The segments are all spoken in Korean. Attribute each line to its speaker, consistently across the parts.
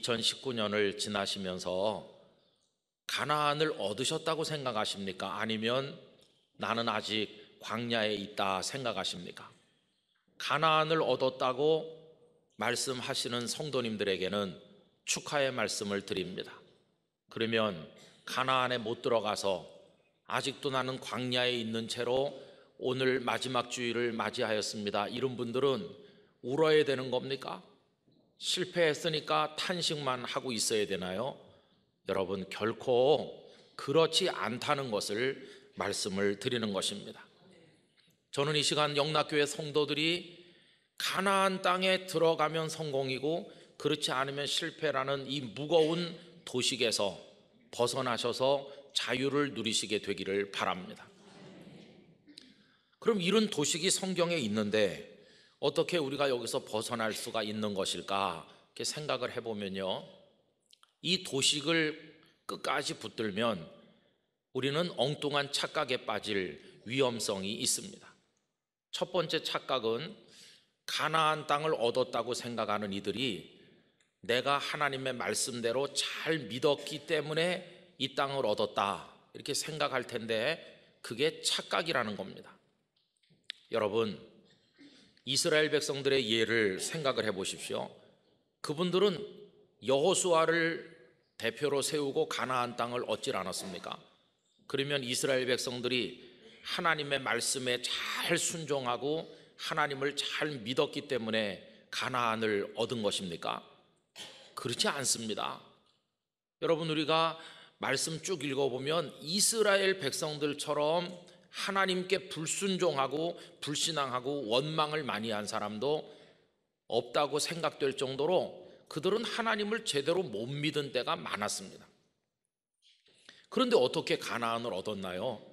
Speaker 1: 2019년을 지나시면서 가나안을 얻으셨다고 생각하십니까? 아니면 나는 아직 광야에 있다 생각하십니까? 가나안을 얻었다고 말씀하시는 성도님들에게는 축하의 말씀을 드립니다. 그러면 가나안에 못 들어가서 아직도 나는 광야에 있는 채로 오늘 마지막 주일을 맞이하였습니다. 이런 분들은 울어야 되는 겁니까? 실패했으니까 탄식만 하고 있어야 되나요? 여러분, 결코 그렇지 않다는 것을 말씀을 드리는 것입니다. 저는 이 시간 영락교회 성도들이 가나안 땅에 들어가면 성공이고 그렇지 않으면 실패라는 이 무거운 도식에서 벗어나셔서 자유를 누리시게 되기를 바랍니다. 그럼 이런 도식이 성경에 있는데 어떻게 우리가 여기서 벗어날 수가 있는 것일까? 이렇게 생각을 해보면요. 이 도식을 끝까지 붙들면 우리는 엉뚱한 착각에 빠질 위험성이 있습니다. 첫 번째 착각은 가나안 땅을 얻었다고 생각하는 이들이 내가 하나님의 말씀대로 잘 믿었기 때문에 이 땅을 얻었다. 이렇게 생각할 텐데 그게 착각이라는 겁니다. 여러분, 이스라엘 백성들의 예를 생각을 해 보십시오. 그분들은 여호수아를 대표로 세우고 가나안 땅을 얻질 않았습니까? 그러면 이스라엘 백성들이 하나님의 말씀에 잘 순종하고 하나님을 잘 믿었기 때문에 가나안을 얻은 것입니까? 그렇지 않습니다. 여러분 우리가 말씀 쭉 읽어보면 이스라엘 백성들처럼 하나님께 불순종하고 불신앙하고 원망을 많이 한 사람도 없다고 생각될 정도로 그들은 하나님을 제대로 못 믿은 때가 많았습니다. 그런데 어떻게 가나안을 얻었나요?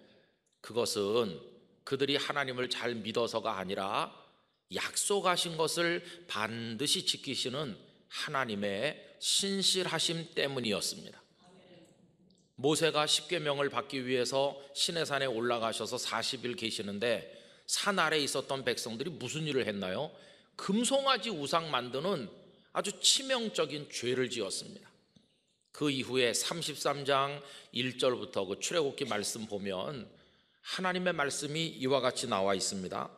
Speaker 1: 그것은 그들이 하나님을 잘 믿어서가 아니라 약속하신 것을 반드시 지키시는 하나님의 신실하심 때문이었습니다. 모세가 십계명을 받기 위해서 시내산에 올라가셔서 40일 계시는데 산 아래 있었던 백성들이 무슨 일을 했나요? 금송아지 우상 만드는 아주 치명적인 죄를 지었습니다. 그 이후에 33장 1절부터 그 출애굽기 말씀 보면 하나님의 말씀이 이와 같이 나와 있습니다.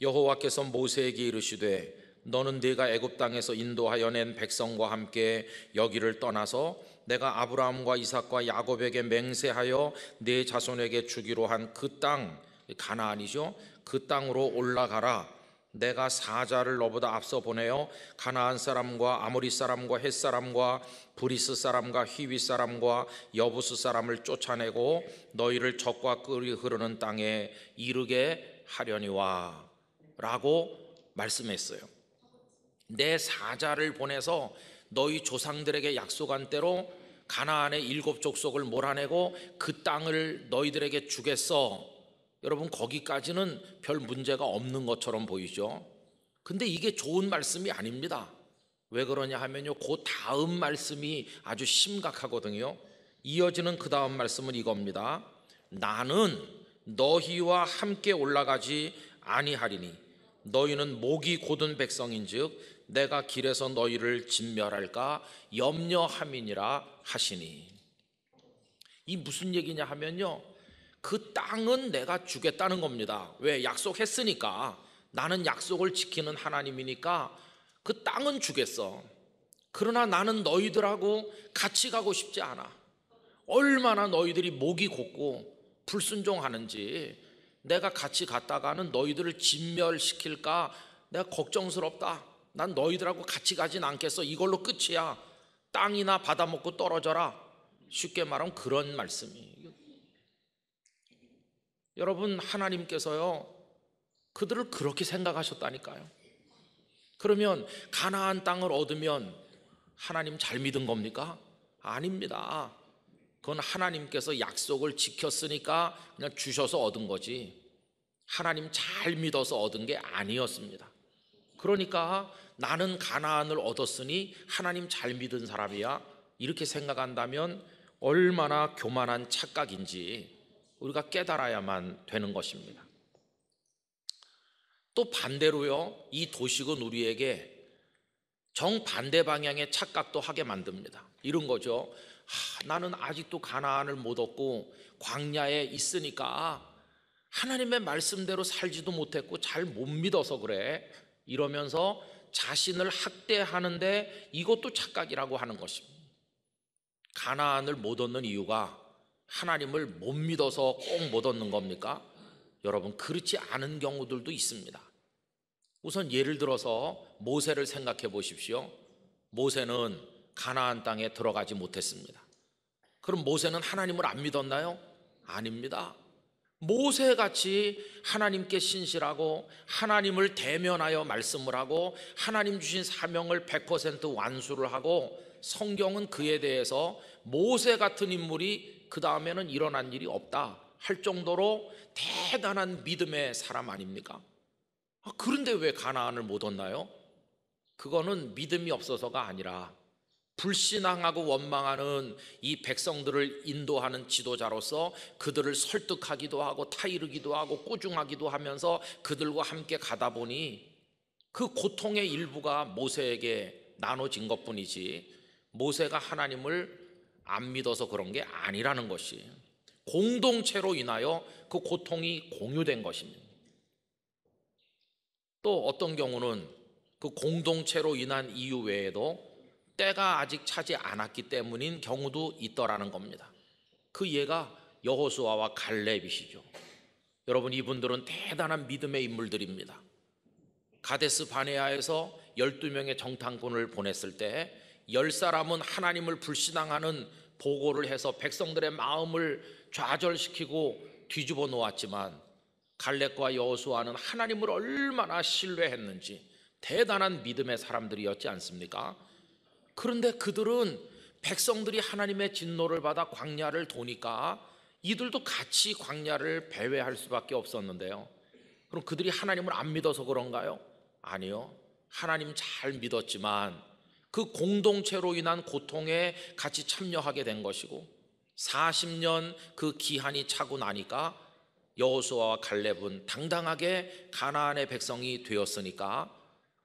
Speaker 1: 여호와께서 모세에게 이르시되 너는 네가 애굽 땅에서 인도하여 낸 백성과 함께 여기를 떠나서 내가 아브라함과 이삭과 야곱에게 맹세하여 내 자손에게 주기로 한 그 땅 가나안이죠. 그 땅으로 올라가라. 내가 사자를 너보다 앞서 보내어 가나안 사람과 아모리 사람과 헷 사람과 브리스 사람과 히위 사람과 여부스 사람을 쫓아내고 너희를 적과 끓이 흐르는 땅에 이르게 하려니와 라고 말씀했어요. 내 사자를 보내서 너희 조상들에게 약속한 대로 가나안의 일곱 족속을 몰아내고 그 땅을 너희들에게 주겠어. 여러분 거기까지는 별 문제가 없는 것처럼 보이죠. 근데 이게 좋은 말씀이 아닙니다. 왜 그러냐 하면요. 그 다음 말씀이 아주 심각하거든요. 이어지는 그 다음 말씀은 이겁니다. 나는 너희와 함께 올라가지 아니하리니 너희는 목이 고든 백성인즉 내가 길에서 너희를 진멸할까 염려함이니라 하시니 이 무슨 얘기냐 하면요 그 땅은 내가 주겠다는 겁니다 왜 약속했으니까 나는 약속을 지키는 하나님이니까 그 땅은 주겠어 그러나 나는 너희들하고 같이 가고 싶지 않아 얼마나 너희들이 목이 곧고 불순종하는지 내가 같이 갔다가는 너희들을 진멸시킬까 내가 걱정스럽다 난 너희들하고 같이 가진 않겠어. 이걸로 끝이야. 땅이나 받아 먹고 떨어져라. 쉽게 말하면 그런 말씀이에요. 여러분 하나님께서요 그들을 그렇게 생각하셨다니까요. 그러면 가나안 땅을 얻으면 하나님 잘 믿은 겁니까? 아닙니다. 그건 하나님께서 약속을 지켰으니까 그냥 주셔서 얻은 거지. 하나님 잘 믿어서 얻은 게 아니었습니다. 그러니까 나는 가나안을 얻었으니 하나님 잘 믿은 사람이야 이렇게 생각한다면 얼마나 교만한 착각인지 우리가 깨달아야만 되는 것입니다. 또 반대로요, 이 도식은 우리에게 정반대 방향의 착각도 하게 만듭니다. 이런 거죠. 하, 나는 아직도 가나안을 못 얻고 광야에 있으니까 하나님의 말씀대로 살지도 못했고 잘 못 믿어서 그래. 이러면서 자신을 학대하는데 이것도 착각이라고 하는 것입니다. 가나안을 못 얻는 이유가 하나님을 못 믿어서 꼭 못 얻는 겁니까? 여러분 그렇지 않은 경우들도 있습니다. 우선 예를 들어서 모세를 생각해 보십시오. 모세는 가나안 땅에 들어가지 못했습니다. 그럼 모세는 하나님을 안 믿었나요? 아닙니다. 모세같이 하나님께 신실하고 하나님을 대면하여 말씀을 하고 하나님 주신 사명을 100% 완수를 하고 성경은 그에 대해서 모세 같은 인물이 그 다음에는 일어난 일이 없다 할 정도로 대단한 믿음의 사람 아닙니까? 아, 그런데 왜 가나안을 못 얻나요? 그거는 믿음이 없어서가 아니라 불신앙하고 원망하는 이 백성들을 인도하는 지도자로서 그들을 설득하기도 하고 타이르기도 하고 꾸중하기도 하면서 그들과 함께 가다 보니 그 고통의 일부가 모세에게 나눠진 것 뿐이지 모세가 하나님을 안 믿어서 그런 게 아니라는 것이 공동체로 인하여 그 고통이 공유된 것입니다. 또 어떤 경우는 그 공동체로 인한 이유 외에도 때가 아직 차지 않았기 때문인 경우도 있더라는 겁니다. 그 예가 여호수아와 갈렙이시죠. 여러분 이분들은 대단한 믿음의 인물들입니다. 가데스 바네아에서 12명의 정탐꾼을 보냈을 때 10사람은 하나님을 불신앙하는 보고를 해서 백성들의 마음을 좌절시키고 뒤집어 놓았지만 갈렙과 여호수아는 하나님을 얼마나 신뢰했는지 대단한 믿음의 사람들이었지 않습니까? 그런데 그들은 백성들이 하나님의 진노를 받아 광야를 도니까 이들도 같이 광야를 배회할 수밖에 없었는데요. 그럼 그들이 하나님을 안 믿어서 그런가요? 아니요. 하나님 잘 믿었지만 그 공동체로 인한 고통에 같이 참여하게 된 것이고 40년 그 기한이 차고 나니까 여호수아와 갈렙은 당당하게 가나안의 백성이 되었으니까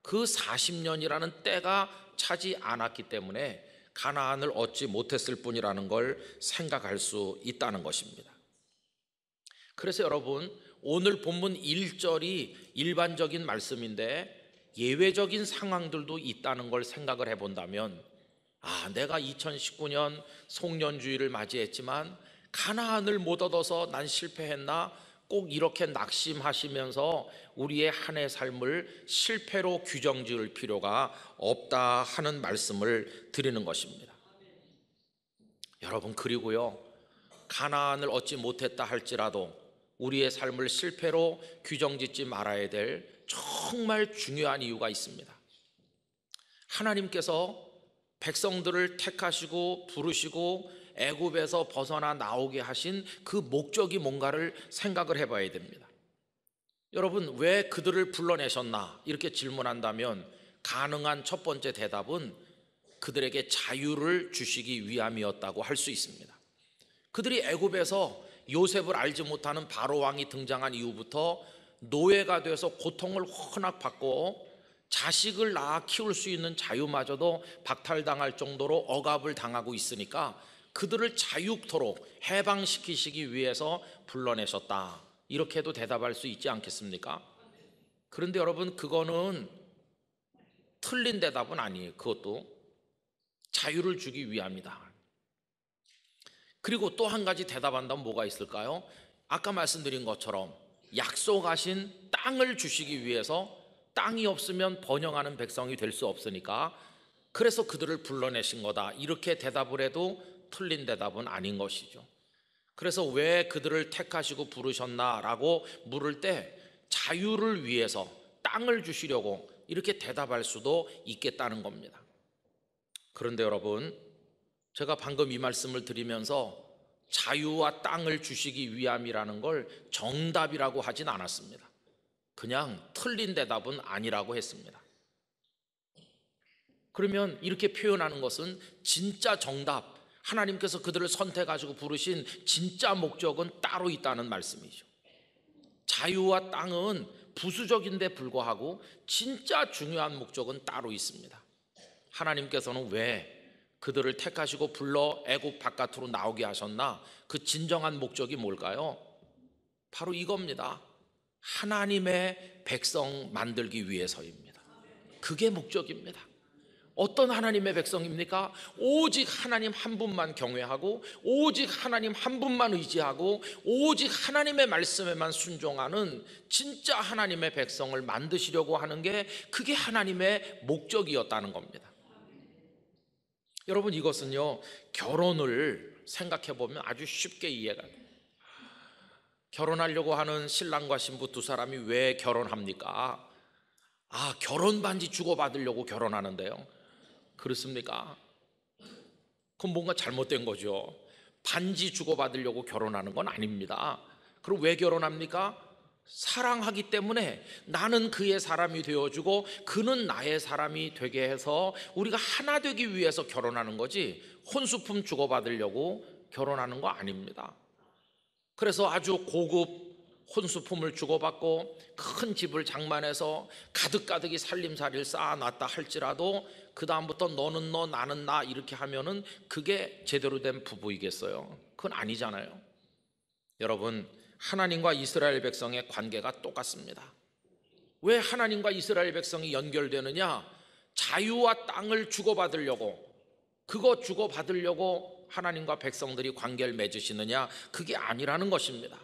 Speaker 1: 그 40년이라는 때가 차지 않았기 때문에 가나안을 얻지 못했을 뿐이라는 걸 생각할 수 있다는 것입니다. 그래서 여러분, 오늘 본문 1절이 일반적인 말씀인데 예외적인 상황들도 있다는 걸 생각을 해 본다면 아, 내가 2019년 송년주의를 맞이했지만 가나안을 못 얻어서 난 실패했나? 꼭 이렇게 낙심하시면서 우리의 한 해 삶을 실패로 규정 지을 필요가 없다 하는 말씀을 드리는 것입니다. 여러분 그리고요. 가나을 얻지 못했다 할지라도 우리의 삶을 실패로 규정짓지 말아야 될 정말 중요한 이유가 있습니다. 하나님께서 백성들을 택하시고 부르시고 애굽에서 벗어나 나오게 하신 그 목적이 뭔가를 생각을 해봐야 됩니다. 여러분, 왜 그들을 불러내셨나? 이렇게 질문한다면 가능한 첫 번째 대답은 그들에게 자유를 주시기 위함이었다고 할 수 있습니다. 그들이 애굽에서 요셉을 알지 못하는 바로 왕이 등장한 이후부터 노예가 돼서 고통을 워낙 받고 자식을 낳아 키울 수 있는 자유마저도 박탈당할 정도로 억압을 당하고 있으니까 그들을 자유토록 해방시키시기 위해서 불러내셨다. 이렇게도 대답할 수 있지 않겠습니까? 그런데 여러분 그거는 틀린 대답은 아니에요. 그것도 자유를 주기 위함이다. 그리고 또 한 가지 대답한다면 뭐가 있을까요? 아까 말씀드린 것처럼 약속하신 땅을 주시기 위해서 땅이 없으면 번영하는 백성이 될 수 없으니까 그래서 그들을 불러내신 거다. 이렇게 대답을 해도 틀린 대답은 아닌 것이죠. 그래서 왜 그들을 택하시고 부르셨나라고 물을 때 자유를 위해서 땅을 주시려고 이렇게 대답할 수도 있겠다는 겁니다. 그런데 여러분, 제가 방금 이 말씀을 드리면서 자유와 땅을 주시기 위함이라는 걸 정답이라고 하진 않았습니다. 그냥 틀린 대답은 아니라고 했습니다. 그러면 이렇게 표현하는 것은 진짜 정답, 하나님께서 그들을 선택하시고 부르신 진짜 목적은 따로 있다는 말씀이죠. 자유와 땅은 부수적인데 불구하고 진짜 중요한 목적은 따로 있습니다. 하나님께서는 왜 그들을 택하시고 불러 애굽 바깥으로 나오게 하셨나? 그 진정한 목적이 뭘까요? 바로 이겁니다. 하나님의 백성 만들기 위해서입니다. 그게 목적입니다. 어떤 하나님의 백성입니까? 오직 하나님 한 분만 경외하고 오직 하나님 한 분만 의지하고 오직 하나님의 말씀에만 순종하는 진짜 하나님의 백성을 만드시려고 하는 게 그게 하나님의 목적이었다는 겁니다. 여러분 이것은요. 결혼을 생각해 보면 아주 쉽게 이해가 돼요. 결혼하려고 하는 신랑과 신부 두 사람이 왜 결혼합니까? 아, 결혼 반지 주고받으려고 결혼하는데요. 그렇습니까? 그건 뭔가 잘못된 거죠. 반지 주고받으려고 결혼하는 건 아닙니다. 그럼 왜 결혼합니까? 사랑하기 때문에 나는 그의 사람이 되어주고 그는 나의 사람이 되게 해서 우리가 하나 되기 위해서 결혼하는 거지 혼수품 주고받으려고 결혼하는 거 아닙니다. 그래서 아주 고급 혼수품을 주고받고 큰 집을 장만해서 가득가득이 살림살이를 쌓아놨다 할지라도 그 다음부터 너는 너 나는 나 이렇게 하면은 그게 제대로 된 부부이겠어요? 그건 아니잖아요. 여러분 하나님과 이스라엘 백성의 관계가 똑같습니다. 왜 하나님과 이스라엘 백성이 연결되느냐? 자유와 땅을 주고받으려고 그거 주고받으려고 하나님과 백성들이 관계를 맺으시느냐? 그게 아니라는 것입니다.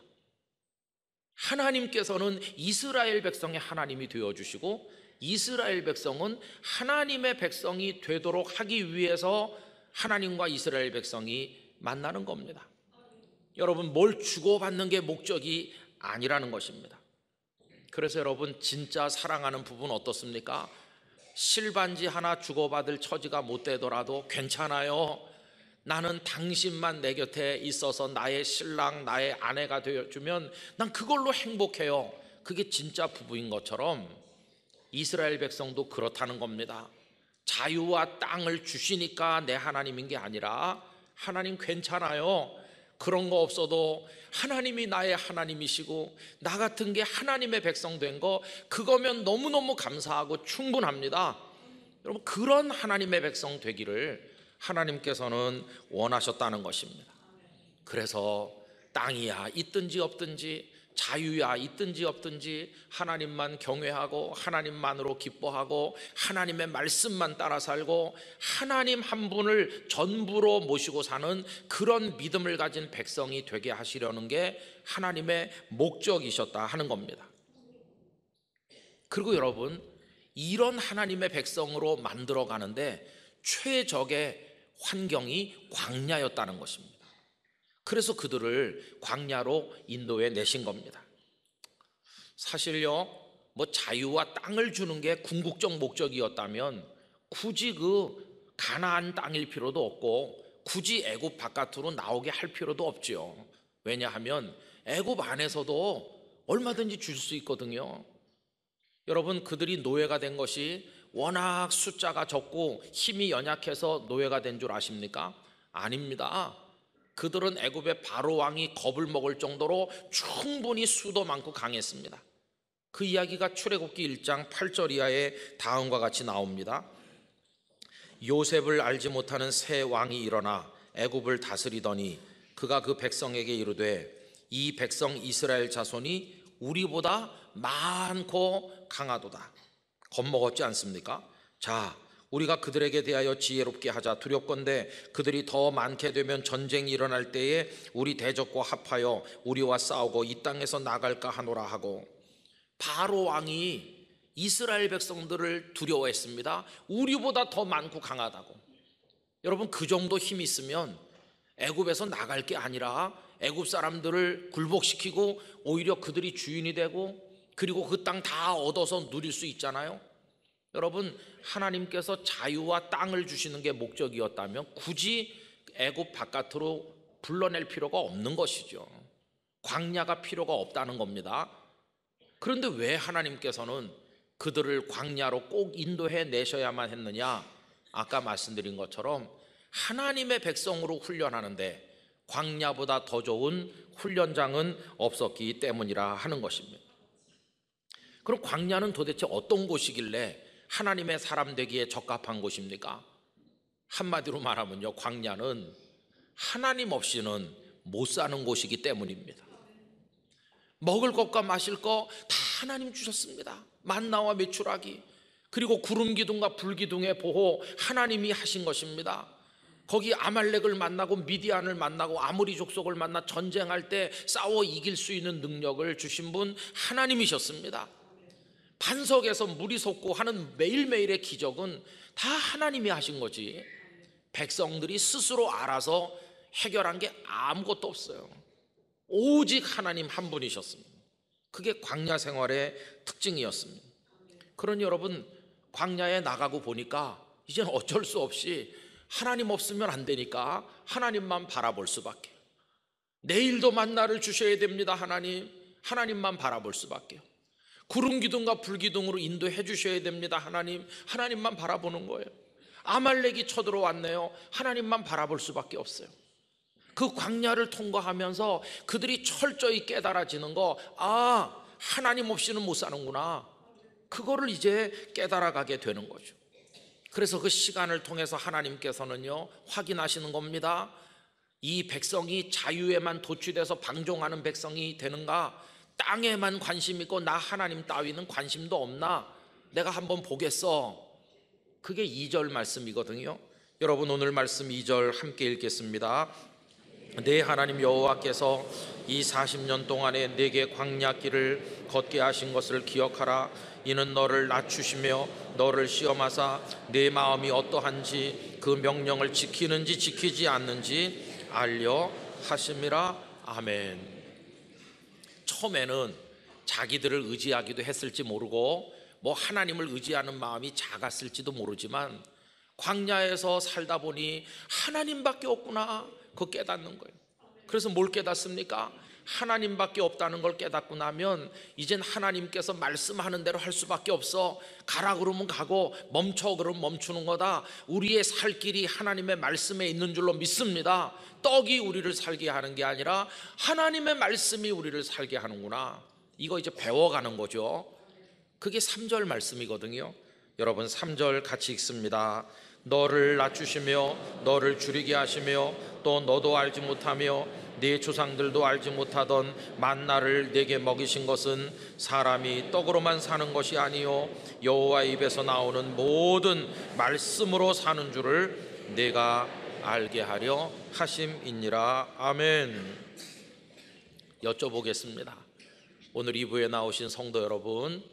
Speaker 1: 하나님께서는 이스라엘 백성의 하나님이 되어 주시고 이스라엘 백성은 하나님의 백성이 되도록 하기 위해서 하나님과 이스라엘 백성이 만나는 겁니다. 여러분 뭘 주고받는 게 목적이 아니라는 것입니다. 그래서 여러분 진짜 사랑하는 부분 어떻습니까? 실반지 하나 주고받을 처지가 못 되더라도 괜찮아요. 나는 당신만 내 곁에 있어서 나의 신랑, 나의 아내가 되어주면 난 그걸로 행복해요. 그게 진짜 부부인 것처럼 이스라엘 백성도 그렇다는 겁니다. 자유와 땅을 주시니까 내 하나님인 게 아니라 하나님 괜찮아요. 그런 거 없어도 하나님이 나의 하나님이시고 나 같은 게 하나님의 백성 된 거 그거면 너무너무 감사하고 충분합니다. 여러분 그런 하나님의 백성 되기를 하나님께서는 원하셨다는 것입니다. 그래서 땅이야 있든지 없든지 자유야 있든지 없든지 하나님만 경외하고 하나님만으로 기뻐하고 하나님의 말씀만 따라 살고 하나님 한 분을 전부로 모시고 사는 그런 믿음을 가진 백성이 되게 하시려는 게 하나님의 목적이셨다 하는 겁니다. 그리고 여러분 이런 하나님의 백성으로 만들어 가는데 최적의 환경이 광야였다는 것입니다. 그래서 그들을 광야로 인도에 내신 겁니다. 사실요, 뭐 자유와 땅을 주는 게 궁극적 목적이었다면 굳이 그 가나안 땅일 필요도 없고 굳이 애굽 바깥으로 나오게 할 필요도 없지요. 왜냐하면 애굽 안에서도 얼마든지 줄 수 있거든요. 여러분 그들이 노예가 된 것이 워낙 숫자가 적고 힘이 연약해서 노예가 된 줄 아십니까? 아닙니다. 그들은 애굽의 바로 왕이 겁을 먹을 정도로 충분히 수도 많고 강했습니다. 그 이야기가 출애굽기 1장 8절 이하에 다음과 같이 나옵니다. 요셉을 알지 못하는 새 왕이 일어나 애굽을 다스리더니 그가 그 백성에게 이르되 이 백성 이스라엘 자손이 우리보다 많고 강하도다. 겁먹었지 않습니까? 자, 우리가 그들에게 대하여 지혜롭게 하자 두렵건대 그들이 더 많게 되면 전쟁이 일어날 때에 우리 대적과 합하여 우리와 싸우고 이 땅에서 나갈까 하노라 하고 바로 왕이 이스라엘 백성들을 두려워했습니다. 우리보다 더 많고 강하다고. 여러분 그 정도 힘이 있으면 애굽에서 나갈 게 아니라 애굽 사람들을 굴복시키고 오히려 그들이 주인이 되고 그리고 그 땅 다 얻어서 누릴 수 있잖아요. 여러분 하나님께서 자유와 땅을 주시는 게 목적이었다면 굳이 애굽 바깥으로 불러낼 필요가 없는 것이죠. 광야가 필요가 없다는 겁니다. 그런데 왜 하나님께서는 그들을 광야로 꼭 인도해 내셔야만 했느냐? 아까 말씀드린 것처럼 하나님의 백성으로 훈련하는데 광야보다 더 좋은 훈련장은 없었기 때문이라 하는 것입니다. 그럼 광야는 도대체 어떤 곳이길래 하나님의 사람 되기에 적합한 곳입니까? 한마디로 말하면요, 광야는 하나님 없이는 못 사는 곳이기 때문입니다. 먹을 것과 마실 거다 하나님 주셨습니다. 만나와 메추라기 그리고 구름 기둥과 불 기둥의 보호 하나님이 하신 것입니다. 거기 아말렉을 만나고 미디안을 만나고 아무리 족속을 만나 전쟁할 때 싸워 이길 수 있는 능력을 주신 분 하나님이셨습니다. 반석에서 물이 솟고 하는 매일매일의 기적은 다 하나님이 하신 거지. 백성들이 스스로 알아서 해결한 게 아무것도 없어요. 오직 하나님 한 분이셨습니다. 그게 광야 생활의 특징이었습니다. 그러니 여러분, 광야에 나가고 보니까 이제는 어쩔 수 없이 하나님 없으면 안 되니까 하나님만 바라볼 수밖에. 내일도 만나를 주셔야 됩니다, 하나님. 하나님만 바라볼 수밖에요. 구름 기둥과 불 기둥으로 인도해 주셔야 됩니다. 하나님, 하나님만 바라보는 거예요. 아말렉이 쳐들어왔네요. 하나님만 바라볼 수밖에 없어요. 그 광야를 통과하면서 그들이 철저히 깨달아지는 거, 아, 하나님 없이는 못 사는구나. 그거를 이제 깨달아가게 되는 거죠. 그래서 그 시간을 통해서 하나님께서는요, 확인하시는 겁니다. 이 백성이 자유에만 도취돼서 방종하는 백성이 되는가? 땅에만 관심 있고 나 하나님 따위는 관심도 없나? 내가 한번 보겠어. 그게 2절 말씀이거든요. 여러분 오늘 말씀 2절 함께 읽겠습니다. 내 하나님 여호와께서 이 40년 동안에 내게 광야길을 걷게 하신 것을 기억하라 이는 너를 낮추시며 너를 시험하사 내 마음이 어떠한지 그 명령을 지키는지 지키지 않는지 알려 하심이라 아멘. 처음에는 자기들을 의지하기도 했을지 모르고 뭐 하나님을 의지하는 마음이 작았을지도 모르지만 광야에서 살다 보니 하나님밖에 없구나 그 깨닫는 거예요. 그래서 뭘 깨닫습니까? 하나님밖에 없다는 걸 깨닫고 나면 이젠 하나님께서 말씀하는 대로 할 수밖에 없어 가라 그러면 가고 멈춰 그러면 멈추는 거다 우리의 살 길이 하나님의 말씀에 있는 줄로 믿습니다 떡이 우리를 살게 하는 게 아니라 하나님의 말씀이 우리를 살게 하는구나 이거 이제 배워가는 거죠 그게 3절 말씀이거든요 여러분 3절 같이 읽습니다 너를 낮추시며 너를 줄이게 하시며 또 너도 알지 못하며 네 조상들도 알지 못하던 만나를 내게 먹이신 것은 사람이 떡으로만 사는 것이 아니요 여호와 입에서 나오는 모든 말씀으로 사는 줄을 내가 알게 하려 하심이니라 아멘. 여쭤보겠습니다. 오늘 2부에 나오신 성도 여러분,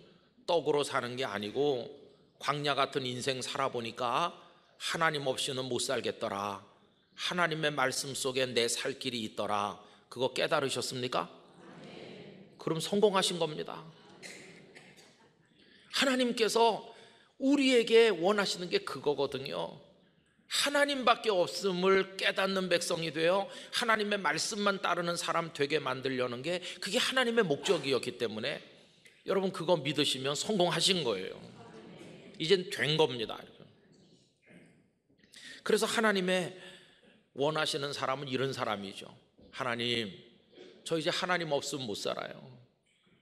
Speaker 1: 떡으로 사는 게 아니고 광야 같은 인생 살아보니까 하나님 없이는 못 살겠더라. 하나님의 말씀 속에 내 살 길이 있더라. 그거 깨달으셨습니까? 그럼 성공하신 겁니다. 하나님께서 우리에게 원하시는 게 그거거든요. 하나님밖에 없음을 깨닫는 백성이 되어 하나님의 말씀만 따르는 사람 되게 만들려는 게 그게 하나님의 목적이었기 때문에 여러분 그거 믿으시면 성공하신 거예요. 이젠 된 겁니다. 그래서 하나님의 원하시는 사람은 이런 사람이죠. 하나님, 저 이제 하나님 없으면 못 살아요.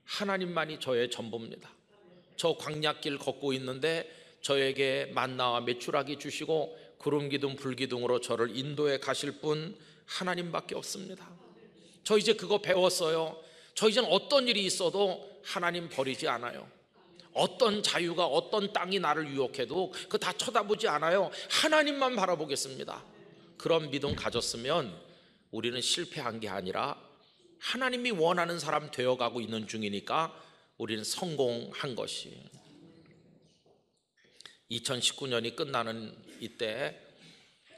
Speaker 1: 하나님만이 저의 전부입니다. 저 광약길 걷고 있는데 저에게 만나와 매출하기 주시고 구름 기둥 불 기둥으로 저를 인도해 가실 분 하나님밖에 없습니다. 저 이제 그거 배웠어요. 저 이젠 어떤 일이 있어도 하나님 버리지 않아요. 어떤 자유가 어떤 땅이 나를 유혹해도 그 다 쳐다보지 않아요. 하나님만 바라보겠습니다. 그런 믿음 가졌으면 우리는 실패한 게 아니라 하나님이 원하는 사람 되어가고 있는 중이니까 우리는 성공한 것이 2019년이 끝나는 이때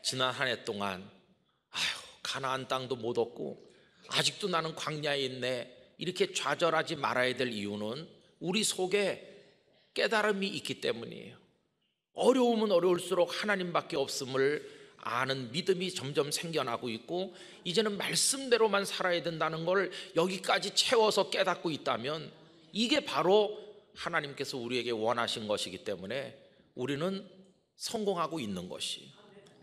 Speaker 1: 지난 한 해 동안 아휴 가나안 땅도 못 얻고 아직도 나는 광야에 있네 이렇게 좌절하지 말아야 될 이유는 우리 속에 깨달음이 있기 때문이에요. 어려움은 어려울수록 하나님밖에 없음을 아는 믿음이 점점 생겨나고 있고 이제는 말씀대로만 살아야 된다는 걸 여기까지 채워서 깨닫고 있다면 이게 바로 하나님께서 우리에게 원하신 것이기 때문에 우리는 성공하고 있는 것이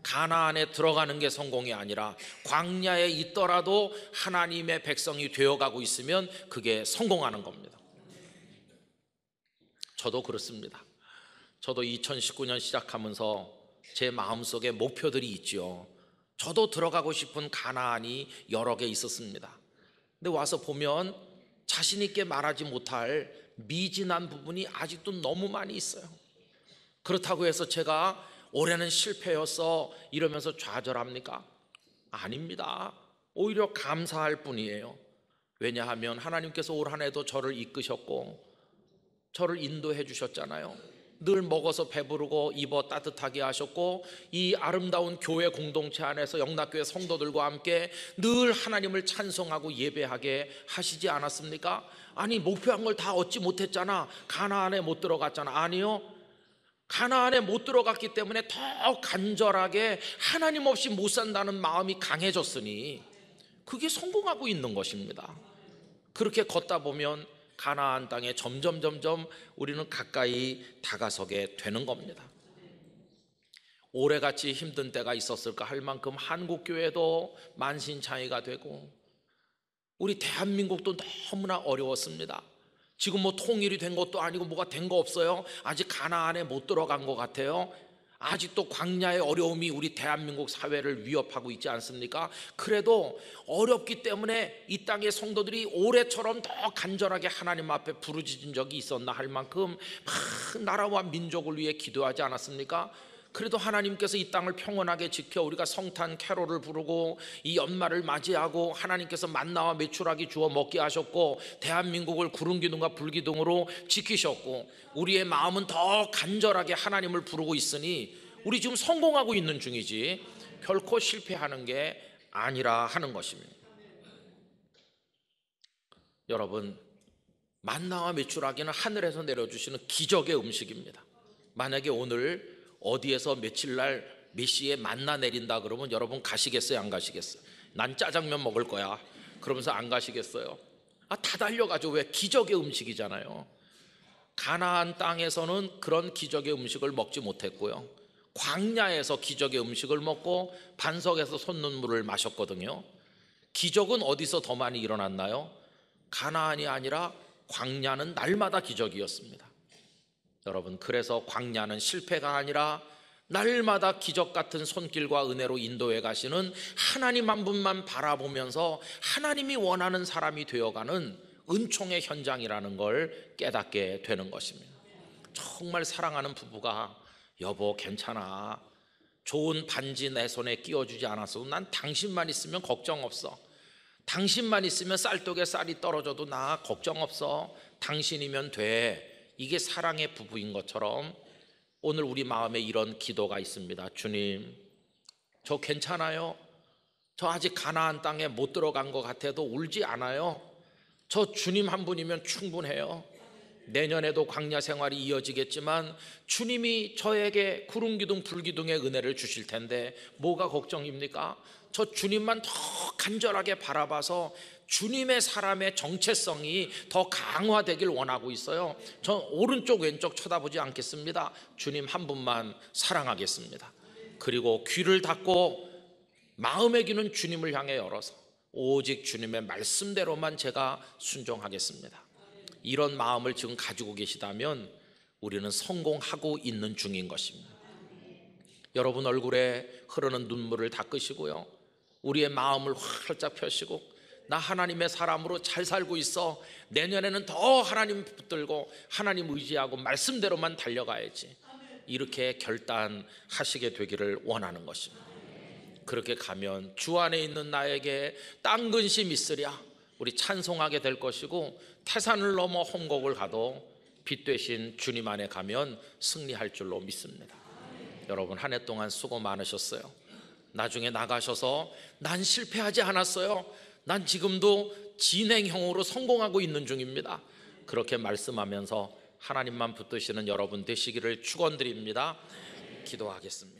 Speaker 1: 가나안에 들어가는 게 성공이 아니라 광야에 있더라도 하나님의 백성이 되어가고 있으면 그게 성공하는 겁니다. 저도 그렇습니다. 저도 2019년 시작하면서 제 마음속에 목표들이 있죠. 저도 들어가고 싶은 가나안이 여러 개 있었습니다. 근데 와서 보면 자신 있게 말하지 못할 미진한 부분이 아직도 너무 많이 있어요. 그렇다고 해서 제가 올해는 실패였어 이러면서 좌절합니까? 아닙니다. 오히려 감사할 뿐이에요. 왜냐하면 하나님께서 올 한 해도 저를 이끄셨고 저를 인도해 주셨잖아요. 늘 먹어서 배부르고 입어 따뜻하게 하셨고 이 아름다운 교회 공동체 안에서 영락교회 성도들과 함께 늘 하나님을 찬송하고 예배하게 하시지 않았습니까? 아니 목표한 걸 다 얻지 못했잖아. 가나안에 못 들어갔잖아. 아니요. 가나안에 못 들어갔기 때문에 더 간절하게 하나님 없이 못 산다는 마음이 강해졌으니 그게 성공하고 있는 것입니다. 그렇게 걷다 보면 가나안 땅에 점점 점점 우리는 가까이 다가서게 되는 겁니다. 오래같이 힘든 때가 있었을까 할 만큼 한국 교회도 만신창이가 되고 우리 대한민국도 너무나 어려웠습니다. 지금 뭐 통일이 된 것도 아니고 뭐가 된 거 없어요. 아직 가나안에 못 들어간 것 같아요. 아직도 광야의 어려움이 우리 대한민국 사회를 위협하고 있지 않습니까? 그래도 어렵기 때문에 이 땅의 성도들이 올해처럼 더 간절하게 하나님 앞에 부르짖은 적이 있었나 할 만큼 막 나라와 민족을 위해 기도하지 않았습니까? 그래도 하나님께서 이 땅을 평온하게 지켜 우리가 성탄 캐롤을 부르고 이 연말을 맞이하고 하나님께서 만나와 매출하기 주어 먹게 하셨고 대한민국을 구름 기둥과 불 기둥으로 지키셨고 우리의 마음은 더 간절하게 하나님을 부르고 있으니 우리 지금 성공하고 있는 중이지 결코 실패하는 게 아니라 하는 것입니다. 여러분 만나와 매출하기는 하늘에서 내려주시는 기적의 음식입니다. 만약에 오늘 어디에서 며칠 날 몇 시에 만나 내린다 그러면 여러분 가시겠어요? 안 가시겠어요? 난 짜장면 먹을 거야. 그러면서 안 가시겠어요? 아, 다 달려가죠. 왜? 기적의 음식이잖아요. 가나안 땅에서는 그런 기적의 음식을 먹지 못했고요. 광야에서 기적의 음식을 먹고 반석에서 손눈물을 마셨거든요. 기적은 어디서 더 많이 일어났나요? 가나안이 아니라 광야는 날마다 기적이었습니다. 여러분 그래서 광야는 실패가 아니라 날마다 기적 같은 손길과 은혜로 인도해 가시는 하나님 한 분만 바라보면서 하나님이 원하는 사람이 되어가는 은총의 현장이라는 걸 깨닫게 되는 것입니다. 정말 사랑하는 부부가 여보 괜찮아. 좋은 반지 내 손에 끼워주지 않았어난 당신만 있으면 걱정 없어. 당신만 있으면 쌀독에 쌀이 떨어져도 나 걱정 없어. 당신이면 돼. 이게 사랑의 부부인 것처럼 오늘 우리 마음에 이런 기도가 있습니다. 주님, 저 괜찮아요. 저 아직 가나안 땅에 못 들어간 것 같아도 울지 않아요. 저 주님 한 분이면 충분해요. 내년에도 광야 생활이 이어지겠지만 주님이 저에게 구름 기둥 불기둥의 은혜를 주실 텐데 뭐가 걱정입니까? 저 주님만 더 간절하게 바라봐서 주님의 사람의 정체성이 더 강화되길 원하고 있어요. 전 오른쪽 왼쪽 쳐다보지 않겠습니다. 주님 한 분만 사랑하겠습니다. 그리고 귀를 닫고 마음의 귀는 주님을 향해 열어서 오직 주님의 말씀대로만 제가 순종하겠습니다. 이런 마음을 지금 가지고 계시다면 우리는 성공하고 있는 중인 것입니다. 여러분 얼굴에 흐르는 눈물을 닦으시고요. 우리의 마음을 활짝 펴시고 나 하나님의 사람으로 잘 살고 있어. 내년에는 더 하나님 붙들고 하나님 의지하고 말씀대로만 달려가야지. 이렇게 결단하시게 되기를 원하는 것입니다. 그렇게 가면 주 안에 있는 나에게 땅 근심 있으랴. 우리 찬송하게 될 것이고 태산을 넘어 홍곡을 가도 빛 대신 주님 안에 가면 승리할 줄로 믿습니다. 여러분 한 해 동안 수고 많으셨어요. 나중에 나가셔서 난 실패하지 않았어요. 난 지금도 진행형으로 성공하고 있는 중입니다. 그렇게 말씀하면서 하나님만 붙드시는 여러분 되시기를 축원드립니다. 기도하겠습니다.